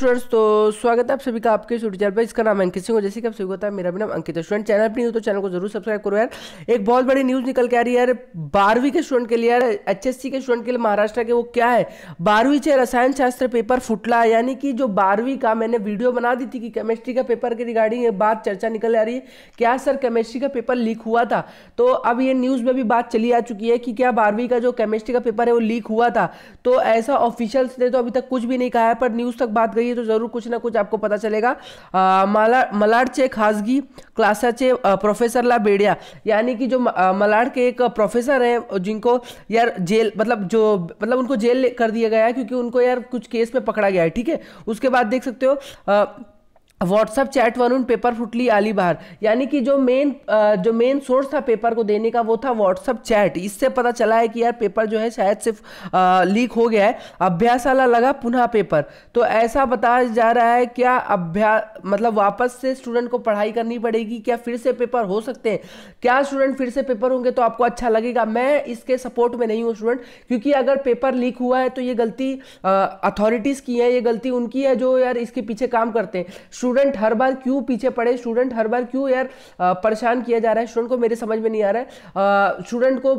students तो स्वागत है आप सभी का आपके यूट्यूब चैनल पर इसका नाम अंकित सिंह और जैसे कि आप सभी को बताया मेरा भी नाम अंकित है स्टूडेंट चैनल पर नहीं हो तो चैनल को जरूर सब्सक्राइब करो यार एक बहुत बड़ी न्यूज़ निकल के आ रही है यार बारहवीं के स्टूडेंट के लिए यार एचएससी के स्टूडेंट के लिए महाराष्ट्र के वो क्या है बारहवीं से रसायन शास्त्र पेपर फुटला यानी कि जो बारहवीं का मैंने वीडियो बना दी थी कि केमिस्ट्री का पेपर के रिगार्डिंग एक बात चर्चा निकल आ रही है क्या सर केमिस्ट्री का पेपर लीक हुआ था तो अब ये न्यूज़ में भी बात चली आ चुकी है कि क्या बारहवीं का जो केमिस्ट्री का पेपर है वो लीक हुआ था तो ऐसा ऑफिशियल्स ने तो अभी तक कुछ भी नहीं कहा है पर न्यूज़ तक बात गई करिए तो ज़रूर कुछ ना कुछ आपको पता चलेगा मला मलाडचे खाजगी क्लासाचे ला बेड़िया यानी कि जो मलाड के एक प्रोफेसर हैं जिनको यार जेल मतलब जो मतलब उनको जेल कर दिया गया है क्योंकि उनको यार कुछ केस में पकड़ा गया है ठीक है उसके बाद देख सकते हो आ, व्हाट्सअप चैट वरुण पेपर फुटली आली बाहर यानी कि जो मेन जो मेन सोर्स था पेपर को देने का वो था व्हाट्सअप चैट इससे पता चला है कि यार पेपर जो है शायद सिर्फ लीक हो गया है अभ्यासाला लगा पुनः पेपर तो ऐसा बताया जा रहा है क्या अभ्यास मतलब वापस से स्टूडेंट को पढ़ाई करनी पड़ेगी क्या फिर से पेपर हो सकते हैं क्या स्टूडेंट फिर से पेपर होंगे तो आपको अच्छा लगेगा मैं इसके सपोर्ट में नहीं हूँ स्टूडेंट क्योंकि अगर पेपर लीक हुआ है तो ये गलती अथॉरिटीज़ की है ये गलती उनकी है जो यार इसके पीछे काम करते हैं स्टूडेंट हर बार क्यों पीछे पड़े स्टूडेंट हर बार क्यों यार परेशान किया जा रहा है स्टूडेंट को मेरे समझ में नहीं आ रहा है स्टूडेंट को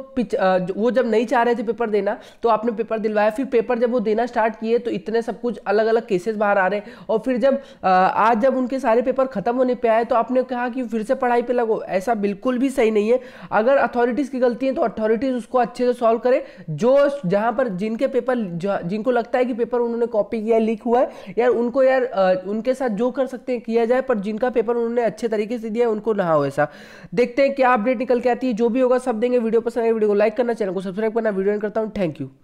वो जब नहीं चाह रहे थे पेपर देना तो आपने पेपर दिलवाया फिर पेपर जब वो देना स्टार्ट किए तो इतने सब कुछ अलग अलग केसेस बाहर आ रहे हैं और फिर जब आज जब उनके सारे पेपर खत्म होने पर आए तो आपने कहा कि फिर से पढ़ाई पर लगो ऐसा बिल्कुल भी सही नहीं है अगर अथॉरिटीज़ की गलती है तो अथॉरिटीज़ उसको अच्छे से सॉल्व करें जो जहाँ पर जिनके पेपर जिनको लगता है कि पेपर उन्होंने कॉपी किया लीक हुआ है यार उनको यार उनके साथ जो कर सकते सकते हैं किया जाए पर जिनका पेपर उन्होंने अच्छे तरीके से दिया है उनको रहा हो ऐसा देखते हैं क्या अपडेट निकल के आती है जो भी होगा सब देंगे वीडियो पसंद आएगा वीडियो को लाइक करना चैनल को सब्सक्राइब करना वीडियो करता हूँ थैंक यू